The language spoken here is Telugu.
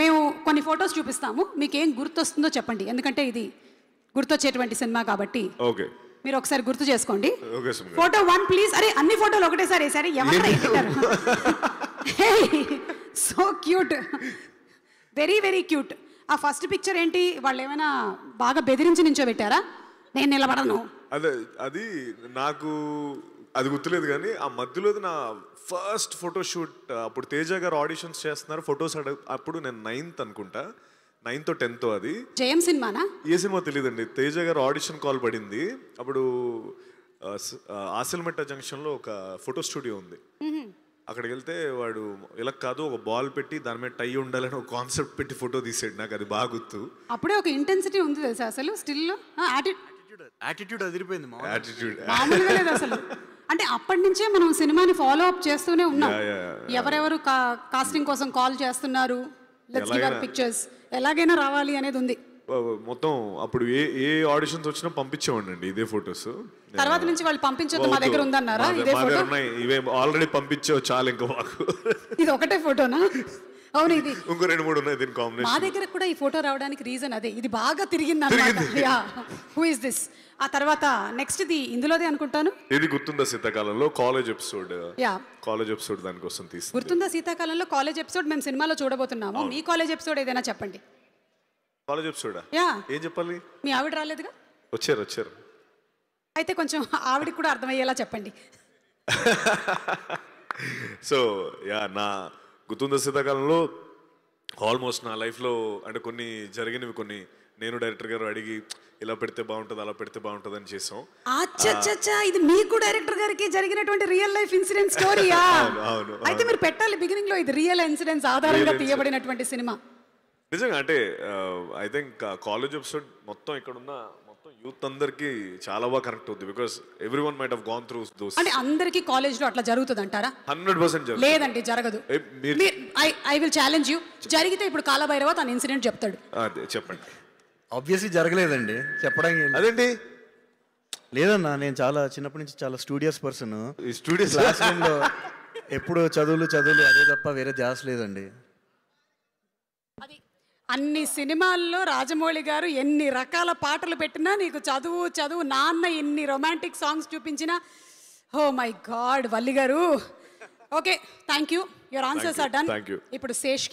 మేము కొన్ని ఫొటోస్ చూపిస్తాము మీకు ఏం గుర్తొస్తుందో చెప్పండి ఎందుకంటే ఇది గుర్తొచ్చేటువంటి సినిమా కాబట్టి ఓకే మీరు ఒకసారి గుర్తు చేసుకోండి ఫోటో వన్ ప్లీజ్ అరే అన్ని ఫోటోలు ఒకటేసారి సరే ఎవరు so cute very very cute ఆ ఫస్ట్ పిక్చర్ ఏంటి వాళ్ళు ఏమైనా బాగా బెదిరించి పెట్టారా నేను నిలబడను అదే అది నాకు అది గుర్తులేదు కానీ ఆ మధ్యలోది నా ఫస్ట్ ఫోటోషూట్ అప్పుడు తేజ గారు ఆడిషన్స్ చేస్తున్నారు ఫొటోస్ అడగ అప్పుడు నేను నైన్త్ అనుకుంటా నైన్త్ టెన్త్ అది జయం సినిమానా ఏ సినిమా తెలియదండి తేజ గారు ఆడిషన్ కాల్ పడింది అప్పుడు ఆసిల్మెట్ట జంక్షన్లో ఒక ఫోటో స్టూడియో ఉంది అక్కడికి వెళ్తే వాడు ఇలా కాదు ఒక బాల్ పెట్టి దాని మీద టై ఉండాలని ఒక కాన్సెప్ట్ పెట్టి ఫోటో తీసాడు నాకు అది బాగా గుర్తు అప్పుడే ఒక ఇంటెన్సిటీ ఉంది తెలుసా అసలు స్టిల్ యాటిట్యూడ్ అదిరిపోయింది యాటిట్యూడ్ అసలు అంటే అప్పటి నుంచే మనం సినిమాని ఫాలో అప్ చేస్తూనే ఉన్నాం ఎవరెవరు కాస్టింగ్ కోసం కాల్ చేస్తున్నారు పిక్చర్స్ ఎలాగైనా రావాలి అనేది ఉంది మొత్తం అప్పుడు ఏ ఏ ఆడిషన్స్ వచ్చినా పంపించేవాడండి ఇదే ఫొటోస్ తర్వాత నుంచి వాళ్ళు పంపించొద్దు మా దగ్గర ఉందన్నారా ఇదే ఫోటో ఇవే ఆల్రెడీ పంపించావు చాలు ఇంకా మాకు ఇది ఒకటే ఫోటోనా అవును ఇది ఇంకో రెండు మూడు ఉన్నాయి దీని కాంబినేషన్ మా దగ్గర కూడా ఈ ఫోటో రావడానికి రీజన్ అదే ఇది బాగా తిరిగింది అన్నమాట యా హు ఇస్ దిస్ ఆ తర్వాత నెక్స్ట్ ది ఇందులోదే అనుకుంటాను ఇది గుర్తుందా శీతాకాలంలో college episode yeah college episode కోసం తీసుకు గుర్తుందా శీతాకాలంలో కాలేజ్ ఎపిసోడ్ మేము సినిమాలో చూడబోతున్నాము మీ కాలేజ్ ఎపిసోడ్ ఏదైనా చెప్పండి కాలేజ్ ఎపిసోడ్ యా ఏం చెప్పాలి మీ ఆవిడ రాలేదుగా వచ్చారు వచ్చారు అయితే కొంచెం ఆవిడకి కూడా అర్థమయ్యేలా చెప్పండి సో యా నా గుర్తుందా శీతాకాలంలో ఆల్మోస్ట్ నా లైఫ్లో అంటే కొన్ని జరిగినవి కొన్ని నేను డైరెక్టర్ గారు అడిగి ఇలా పెడితే బాగుంటుంది అలా పెడితే బాగుంటుంది అని చేసాం అచ్చా ఇది మీకు డైరెక్టర్ గారికి జరిగినటువంటి రియల్ లైఫ్ ఇన్సిడెంట్ అవును అయితే మీరు పెట్టాలి బిగినింగ్ లో ఇది రియల్ ఇన్సిడెంట్స్ ఆధారంగా తీయబడినటువంటి సినిమా నిజంగా అంటే ఐ థింక్ కాలేజ్ ఎపిసోడ్ మొత్తం ఇక్కడ ఉన్న యూత్ అందరికి చాలా బాగా కనెక్ట్ అవుతుంది because every one might have gone through those అంటే అందరికి కాలేజ్ లో అట్లా జరుగుతుంది అంటారా హండ్రెడ్ పర్సెంట్ లేదండి జరగదు ఐ విల్ ఛాలెంజ్ యూ జరిగితే ఇప్పుడు కాలభైరవ తన ఇన్సిడెంట్ చెప్తాడు అదే చెప్పండి ఆబ్వియస్లీ జరగలేదండి చెప్పడానికి అదేంటి లేదన్నా నేను చాలా చిన్నప్పటి నుంచి చాలా స్టూడియోస్ పర్సన్ స్టూడియస్ క్లాస్ రూమ్లో ఎప్పుడు చదువులు చదువులు అదే తప్ప వేరే జాస్ లేదండి అది అన్ని సినిమాల్లో రాజమౌళి గారు ఎన్ని రకాల పాటలు పెట్టినా నీకు చదువు చదువు నాన్న ఎన్ని రొమాంటిక్ సాంగ్స్ చూపించినా oh my god Valli garu okay thank you your answers are done ఇప్పుడు శేష్కి